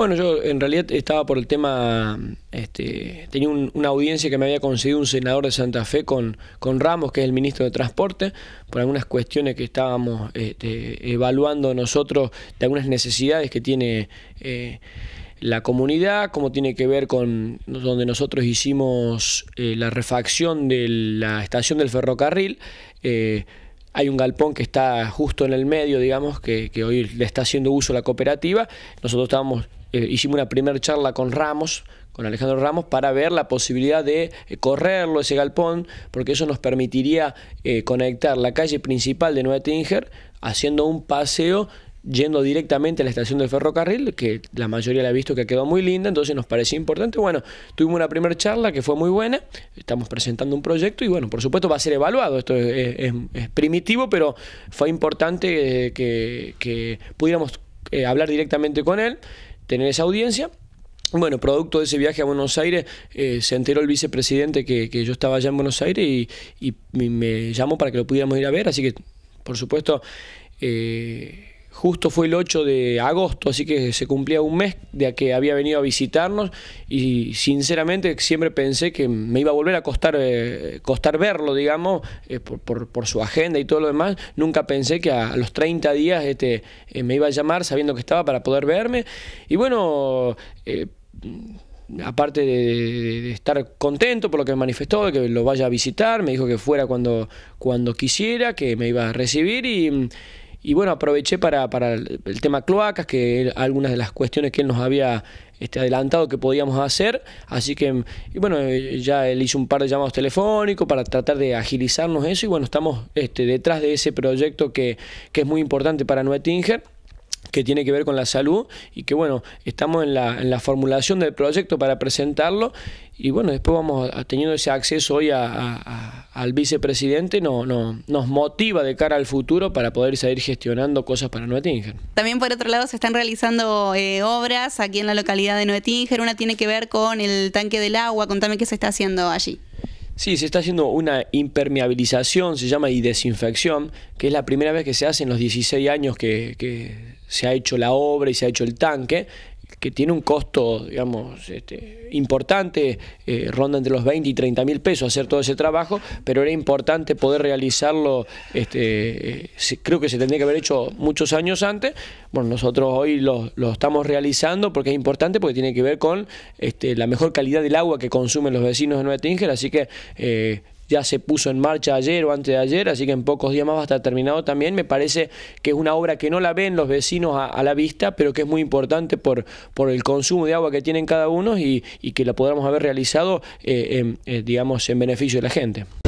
Bueno, yo en realidad estaba por el tema, este, tenía una audiencia que me había conseguido un senador de Santa Fe con, con Ramos, que es el ministro de Transporte, por algunas cuestiones que estábamos este, evaluando nosotros de algunas necesidades que tiene... Eh, la comunidad, como tiene que ver con donde nosotros hicimos eh, la refacción de la estación del ferrocarril. Eh, hay un galpón que está justo en el medio, digamos, que, que, hoy le está haciendo uso la cooperativa. Nosotros estábamos eh, hicimos una primera charla con Ramos, con Alejandro Ramos, para ver la posibilidad de eh, correrlo ese galpón, porque eso nos permitiría eh, conectar la calle principal de Nueva Tinger haciendo un paseo yendo directamente a la estación del ferrocarril, que la mayoría la ha visto que quedó muy linda, entonces nos parecía importante. Bueno, tuvimos una primera charla que fue muy buena, estamos presentando un proyecto y bueno, por supuesto va a ser evaluado, esto es, primitivo, pero fue importante que pudiéramos hablar directamente con él tener esa audiencia. Bueno, producto de ese viaje a Buenos Aires, eh, se enteró el vicepresidente que, yo estaba allá en Buenos Aires y, y, me llamó para que lo pudiéramos ir a ver, así que, por supuesto, eh, Justo fue el 8 de agosto, así que se cumplía un mes de que había venido a visitarnos y sinceramente siempre pensé que me iba a volver a costar, eh, costar verlo, digamos, eh, por, por, su agenda y todo lo demás. Nunca pensé que a, los 30 días este, eh, me iba a llamar sabiendo que estaba para poder verme. Y bueno aparte de, estar contento por lo que me manifestó, de que lo vaya a visitar, me dijo que fuera cuando, cuando quisiera, que me iba a recibir y y bueno, aproveché para, para el tema cloacas, que algunas de las cuestiones que él nos había este, adelantado que podíamos hacer. Así que, y bueno, eh, ya él hizo un par de llamados telefónicos para tratar de agilizarnos eso. Y bueno, estamos este, detrás de ese proyecto que, que es muy importante para Nuetinger que tiene que ver con la salud y que bueno, estamos en la, en la formulación del proyecto para presentarlo y bueno, después vamos teniendo ese acceso hoy al vicepresidente, no, no, nos motiva de cara al futuro para poder seguir gestionando cosas para Noetinger. También por otro lado se están realizando eh, obras aquí en la localidad de Noetinger, una tiene que ver con el tanque del agua, contame qué se está haciendo allí. Sí, se está haciendo una impermeabilización, se llama y desinfección, que es la primera vez que se hace en los 16 años que, que se ha hecho la obra y se ha hecho el tanque, que tiene un costo, digamos, este, importante, eh, ronda entre los 20 y 30 mil pesos hacer todo ese trabajo, pero era importante poder realizarlo, este, eh, creo que se tendría que haber hecho muchos años antes, bueno, nosotros hoy lo, estamos realizando porque es importante, porque tiene que ver con este, la mejor calidad del agua que consumen los vecinos de Nueva Tínger, así que eh, ya se puso en marcha ayer o antes de ayer, así que en pocos días más va a estar terminado también. Me parece que es una obra que no la ven los vecinos a, la vista, pero que es muy importante por, por el consumo de agua que tienen cada uno y, y que la podamos haber realizado, eh, eh, digamos, en beneficio de la gente.